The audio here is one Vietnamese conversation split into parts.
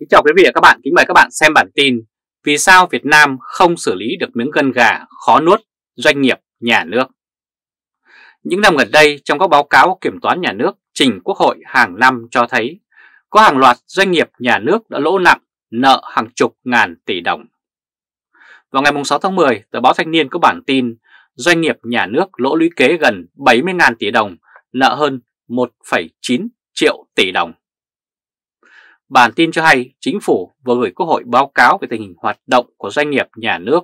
Kính chào quý vị và các bạn, kính mời các bạn xem bản tin Vì sao Việt Nam không xử lý được miếng gân gà khó nuốt doanh nghiệp nhà nước Những năm gần đây, trong các báo cáo kiểm toán nhà nước trình Quốc hội hàng năm cho thấy Có hàng loạt doanh nghiệp nhà nước đã lỗ nặng, nợ hàng chục ngàn tỷ đồng Vào ngày 6 tháng 10, tờ báo Thanh niên có bản tin Doanh nghiệp nhà nước lỗ lũy kế gần 70.000 tỷ đồng, nợ hơn 1,9 triệu tỷ đồng Bản tin cho hay chính phủ vừa gửi Quốc hội báo cáo về tình hình hoạt động của doanh nghiệp nhà nước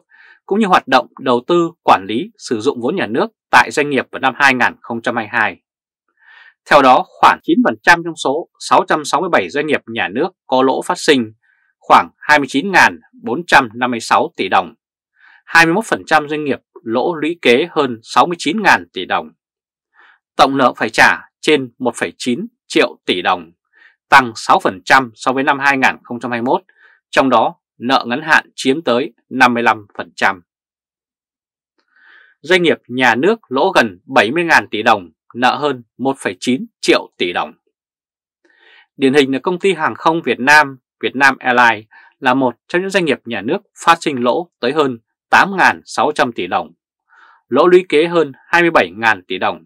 cũng như hoạt động đầu tư, quản lý, sử dụng vốn nhà nước tại doanh nghiệp vào năm 2022. Theo đó, khoảng 9% trong số 667 doanh nghiệp nhà nước có lỗ phát sinh, khoảng 29.456 tỷ đồng. 21% doanh nghiệp lỗ lũy kế hơn 69.000 tỷ đồng. Tổng nợ phải trả trên 1,9 triệu tỷ đồng tăng 6% so với năm 2021, trong đó nợ ngắn hạn chiếm tới 55%. Doanh nghiệp nhà nước lỗ gần 70.000 tỷ đồng, nợ hơn 1,9 triệu tỷ đồng. Điển hình là công ty hàng không Việt Nam, Việt Nam Airlines là một trong những doanh nghiệp nhà nước phát sinh lỗ tới hơn 8.600 tỷ đồng, lỗ lũy kế hơn 27.000 tỷ đồng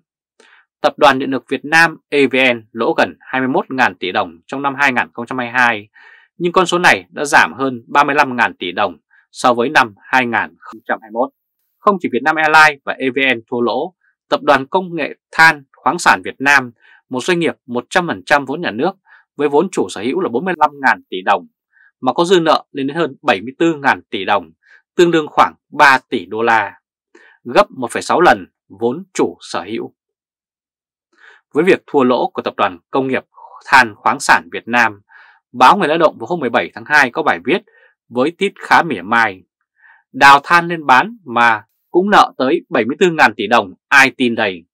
Tập đoàn Điện lực Việt Nam EVN lỗ gần 21.000 tỷ đồng trong năm 2022, nhưng con số này đã giảm hơn 35.000 tỷ đồng so với năm 2021. Không chỉ Việt Nam Airlines và EVN thua lỗ, Tập đoàn Công nghệ Than khoáng sản Việt Nam, một doanh nghiệp 100% vốn nhà nước với vốn chủ sở hữu là 45.000 tỷ đồng, mà có dư nợ lên đến hơn 74.000 tỷ đồng, tương đương khoảng 3 tỷ đô la, gấp 1,6 lần vốn chủ sở hữu. Với việc thua lỗ của Tập đoàn Công nghiệp Than khoáng sản Việt Nam, báo Người lao động vào hôm 17 tháng 2 có bài viết với tít khá mỉa mai. Đào than lên bán mà cũng nợ tới 74.000 tỷ đồng, ai tin đầy.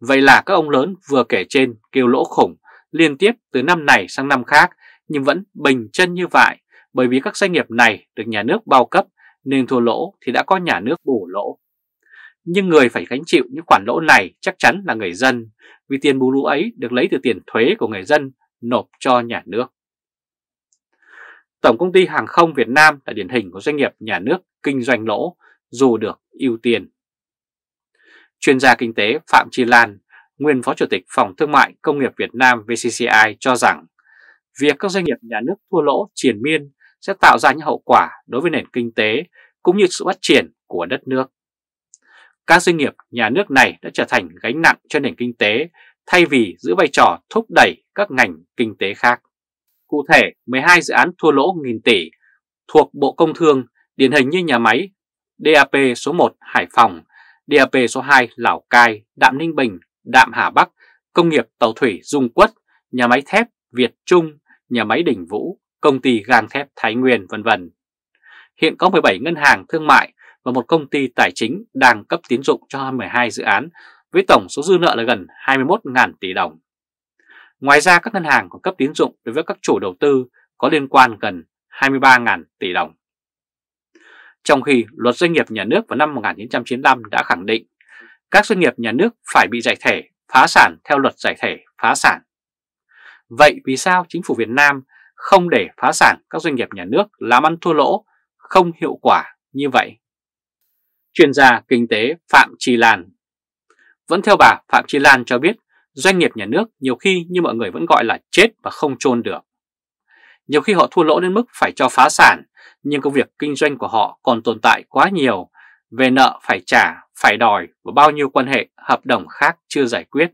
Vậy là các ông lớn vừa kể trên kêu lỗ khủng liên tiếp từ năm này sang năm khác nhưng vẫn bình chân như vậy bởi vì các doanh nghiệp này được nhà nước bao cấp nên thua lỗ thì đã có nhà nước bù lỗ nhưng người phải gánh chịu những khoản lỗ này chắc chắn là người dân, vì tiền bù lũ ấy được lấy từ tiền thuế của người dân nộp cho nhà nước. Tổng công ty hàng không Việt Nam là điển hình của doanh nghiệp nhà nước kinh doanh lỗ dù được ưu tiên. Chuyên gia kinh tế Phạm Chi Lan, nguyên Phó Chủ tịch Phòng Thương mại Công nghiệp Việt Nam VCCI cho rằng việc các doanh nghiệp nhà nước thua lỗ triền miên sẽ tạo ra những hậu quả đối với nền kinh tế cũng như sự phát triển của đất nước. Các doanh nghiệp nhà nước này đã trở thành gánh nặng cho nền kinh tế thay vì giữ vai trò thúc đẩy các ngành kinh tế khác. Cụ thể, 12 dự án thua lỗ nghìn tỷ thuộc Bộ Công Thương, điển hình như nhà máy DAP số 1 Hải Phòng, DAP số 2 Lào Cai, Đạm Ninh Bình, Đạm Hà Bắc, Công nghiệp Tàu Thủy Dung Quất, nhà máy thép Việt Trung, nhà máy Đình Vũ, công ty gang thép Thái Nguyên, vân vân. Hiện có 17 ngân hàng thương mại và một công ty tài chính đang cấp tín dụng cho 12 dự án với tổng số dư nợ là gần 21.000 tỷ đồng. Ngoài ra các ngân hàng còn cấp tín dụng đối với các chủ đầu tư có liên quan gần 23.000 tỷ đồng. Trong khi luật doanh nghiệp nhà nước vào năm 1995 đã khẳng định các doanh nghiệp nhà nước phải bị giải thể, phá sản theo luật giải thể, phá sản. Vậy vì sao chính phủ Việt Nam không để phá sản các doanh nghiệp nhà nước làm ăn thua lỗ không hiệu quả như vậy? chuyên gia kinh tế Phạm Trì Lan. Vẫn theo bà Phạm Trì Lan cho biết, doanh nghiệp nhà nước nhiều khi như mọi người vẫn gọi là chết và không chôn được. Nhiều khi họ thua lỗ đến mức phải cho phá sản, nhưng công việc kinh doanh của họ còn tồn tại quá nhiều, về nợ phải trả, phải đòi và bao nhiêu quan hệ, hợp đồng khác chưa giải quyết.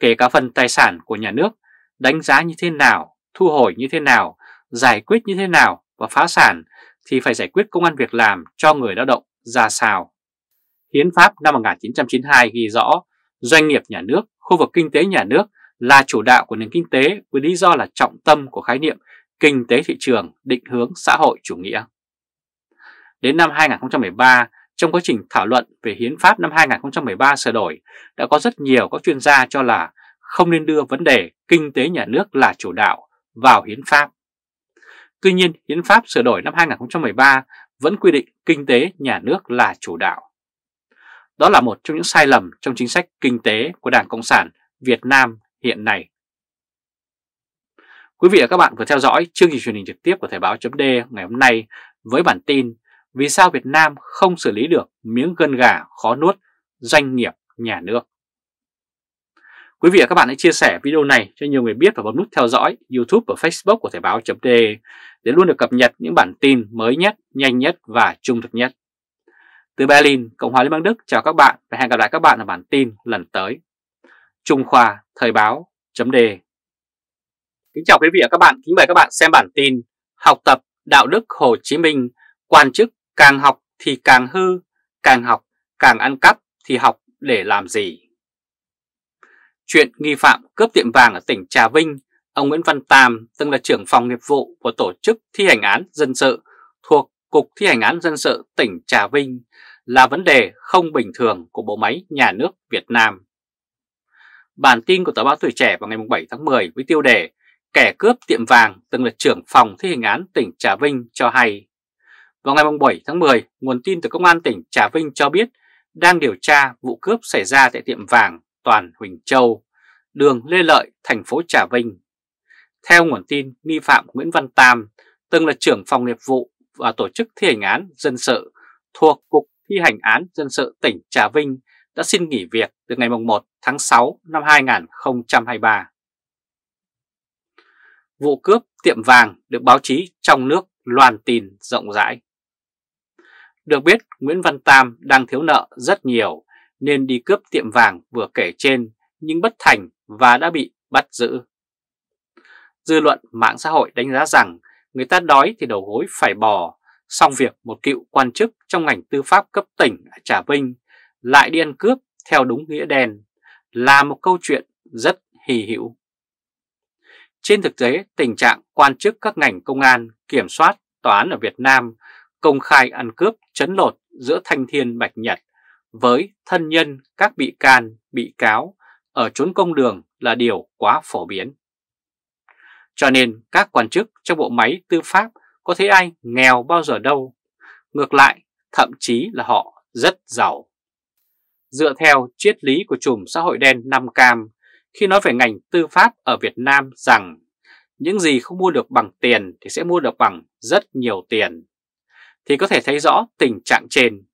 Kể cả phần tài sản của nhà nước, đánh giá như thế nào, thu hồi như thế nào, giải quyết như thế nào và phá sản thì phải giải quyết công an việc làm cho người lao động ra sao. Hiến pháp năm 1992 ghi rõ doanh nghiệp nhà nước, khu vực kinh tế nhà nước là chủ đạo của nền kinh tế với lý do là trọng tâm của khái niệm kinh tế thị trường định hướng xã hội chủ nghĩa. Đến năm 2013, trong quá trình thảo luận về hiến pháp năm 2013 sửa đổi, đã có rất nhiều các chuyên gia cho là không nên đưa vấn đề kinh tế nhà nước là chủ đạo vào hiến pháp. Tuy nhiên, hiến pháp sửa đổi năm 2013 vẫn quy định kinh tế nhà nước là chủ đạo. Đó là một trong những sai lầm trong chính sách kinh tế của Đảng Cộng sản Việt Nam hiện nay. Quý vị và các bạn vừa theo dõi chương trình truyền hình trực tiếp của Thời báo chấm ngày hôm nay với bản tin Vì sao Việt Nam không xử lý được miếng gân gà khó nuốt doanh nghiệp nhà nước. Quý vị và các bạn hãy chia sẻ video này cho nhiều người biết và bấm nút theo dõi YouTube và Facebook của Thời báo.de để luôn được cập nhật những bản tin mới nhất, nhanh nhất và trung thực nhất. Từ Berlin, Cộng hòa Liên bang Đức chào các bạn và hẹn gặp lại các bạn ở bản tin lần tới. Trung Khoa Thời báo chấm đề Kính chào quý vị và các bạn, kính mời các bạn xem bản tin Học tập đạo đức Hồ Chí Minh, quan chức càng học thì càng hư, càng học càng ăn cắp thì học để làm gì? Chuyện nghi phạm cướp tiệm vàng ở tỉnh Trà Vinh, ông Nguyễn Văn Tam, từng là trưởng phòng nghiệp vụ của Tổ chức Thi hành án Dân sự thuộc Cục Thi hành án dân sự tỉnh Trà Vinh là vấn đề không bình thường của bộ máy nhà nước Việt Nam. Bản tin của tờ báo Tuổi Trẻ vào ngày 7 tháng 10 với tiêu đề Kẻ cướp tiệm vàng từng là trưởng phòng thi hành án tỉnh Trà Vinh cho hay. Vào ngày 7 tháng 10, nguồn tin từ Công an tỉnh Trà Vinh cho biết đang điều tra vụ cướp xảy ra tại tiệm vàng Toàn Huỳnh Châu, đường Lê Lợi, thành phố Trà Vinh. Theo nguồn tin, nghi phạm Nguyễn Văn Tam từng là trưởng phòng nghiệp vụ và Tổ chức Thi hành án Dân sự thuộc Cục Thi hành án Dân sự tỉnh Trà Vinh đã xin nghỉ việc từ ngày 1 tháng 6 năm 2023. Vụ cướp tiệm vàng được báo chí trong nước loan tin rộng rãi. Được biết Nguyễn Văn Tam đang thiếu nợ rất nhiều nên đi cướp tiệm vàng vừa kể trên nhưng bất thành và đã bị bắt giữ. Dư luận mạng xã hội đánh giá rằng người ta đói thì đầu gối phải bò, xong việc một cựu quan chức trong ngành tư pháp cấp tỉnh ở Trà Vinh lại đi ăn cướp theo đúng nghĩa đen là một câu chuyện rất hì hữu. Trên thực tế, tình trạng quan chức các ngành công an, kiểm soát, tòa án ở Việt Nam công khai ăn cướp chấn lột giữa Thanh Thiên Bạch Nhật với thân nhân các bị can, bị cáo ở trốn công đường là điều quá phổ biến. Cho nên các quan chức trong bộ máy tư pháp có thấy ai nghèo bao giờ đâu. Ngược lại, thậm chí là họ rất giàu. Dựa theo triết lý của chùm xã hội đen Nam Cam, khi nói về ngành tư pháp ở Việt Nam rằng những gì không mua được bằng tiền thì sẽ mua được bằng rất nhiều tiền, thì có thể thấy rõ tình trạng trên.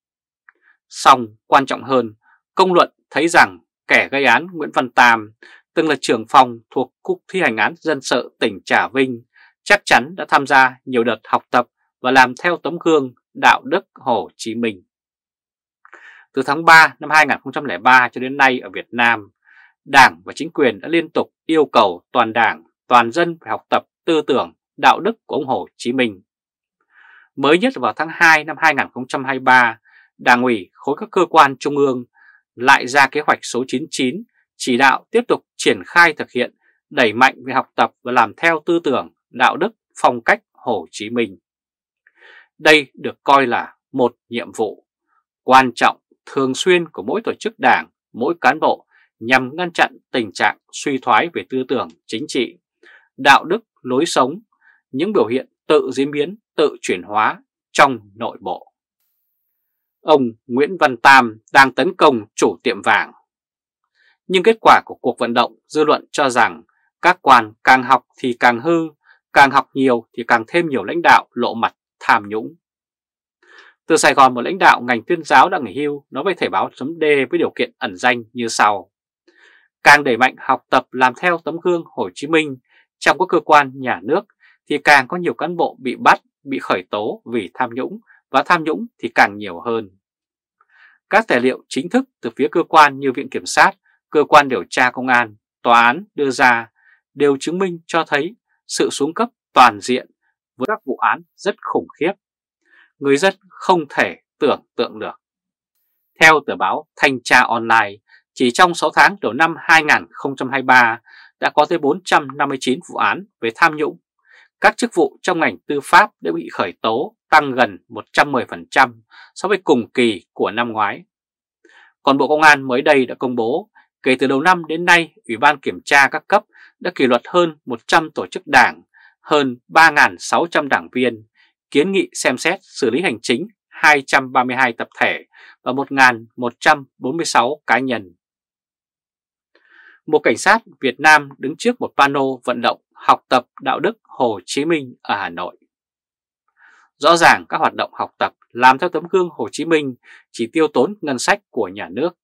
Song quan trọng hơn, công luận thấy rằng kẻ gây án Nguyễn Văn Tam từng là trưởng phòng thuộc Cục Thi hành án dân sự tỉnh Trà Vinh, chắc chắn đã tham gia nhiều đợt học tập và làm theo tấm gương đạo đức Hồ Chí Minh. Từ tháng 3 năm 2003 cho đến nay ở Việt Nam, Đảng và chính quyền đã liên tục yêu cầu toàn đảng, toàn dân phải học tập tư tưởng, đạo đức của ông Hồ Chí Minh. Mới nhất vào tháng 2 năm 2023, Đảng ủy khối các cơ quan trung ương lại ra kế hoạch số 99 chỉ đạo tiếp tục triển khai thực hiện, đẩy mạnh về học tập và làm theo tư tưởng, đạo đức, phong cách Hồ Chí Minh. Đây được coi là một nhiệm vụ quan trọng thường xuyên của mỗi tổ chức đảng, mỗi cán bộ nhằm ngăn chặn tình trạng suy thoái về tư tưởng chính trị, đạo đức, lối sống, những biểu hiện tự diễn biến, tự chuyển hóa trong nội bộ. Ông Nguyễn Văn Tam đang tấn công chủ tiệm vàng nhưng kết quả của cuộc vận động dư luận cho rằng các quan càng học thì càng hư, càng học nhiều thì càng thêm nhiều lãnh đạo lộ mặt tham nhũng. Từ Sài Gòn, một lãnh đạo ngành tuyên giáo đã nghỉ hưu nói với Thể báo chấm D với điều kiện ẩn danh như sau. Càng đẩy mạnh học tập làm theo tấm gương Hồ Chí Minh trong các cơ quan nhà nước thì càng có nhiều cán bộ bị bắt, bị khởi tố vì tham nhũng và tham nhũng thì càng nhiều hơn. Các tài liệu chính thức từ phía cơ quan như Viện Kiểm sát cơ quan điều tra công an, tòa án đưa ra đều chứng minh cho thấy sự xuống cấp toàn diện với các vụ án rất khủng khiếp. Người dân không thể tưởng tượng được. Theo tờ báo Thanh tra Online, chỉ trong 6 tháng đầu năm 2023 đã có tới 459 vụ án về tham nhũng. Các chức vụ trong ngành tư pháp đã bị khởi tố tăng gần 110% so với cùng kỳ của năm ngoái. Còn Bộ Công an mới đây đã công bố Kể từ đầu năm đến nay, Ủy ban Kiểm tra các cấp đã kỷ luật hơn 100 tổ chức đảng, hơn 3.600 đảng viên, kiến nghị xem xét xử lý hành chính 232 tập thể và 1.146 cá nhân. Một cảnh sát Việt Nam đứng trước một pano vận động học tập đạo đức Hồ Chí Minh ở Hà Nội. Rõ ràng các hoạt động học tập làm theo tấm gương Hồ Chí Minh chỉ tiêu tốn ngân sách của nhà nước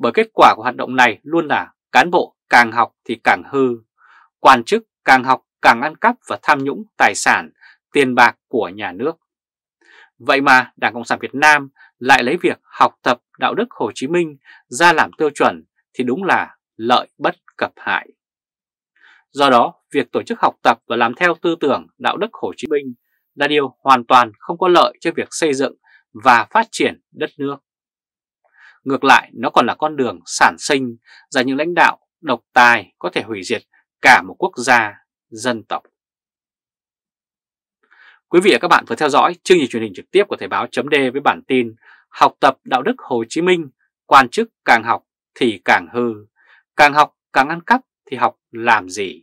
bởi kết quả của hoạt động này luôn là cán bộ càng học thì càng hư, quan chức càng học càng ăn cắp và tham nhũng tài sản, tiền bạc của nhà nước. Vậy mà Đảng Cộng sản Việt Nam lại lấy việc học tập đạo đức Hồ Chí Minh ra làm tiêu chuẩn thì đúng là lợi bất cập hại. Do đó, việc tổ chức học tập và làm theo tư tưởng đạo đức Hồ Chí Minh là điều hoàn toàn không có lợi cho việc xây dựng và phát triển đất nước. Ngược lại, nó còn là con đường sản sinh ra những lãnh đạo độc tài có thể hủy diệt cả một quốc gia, dân tộc. Quý vị và các bạn vừa theo dõi chương trình truyền hình trực tiếp của Thời báo chấm với bản tin Học tập đạo đức Hồ Chí Minh, quan chức càng học thì càng hư, càng học càng ăn cắp thì học làm gì?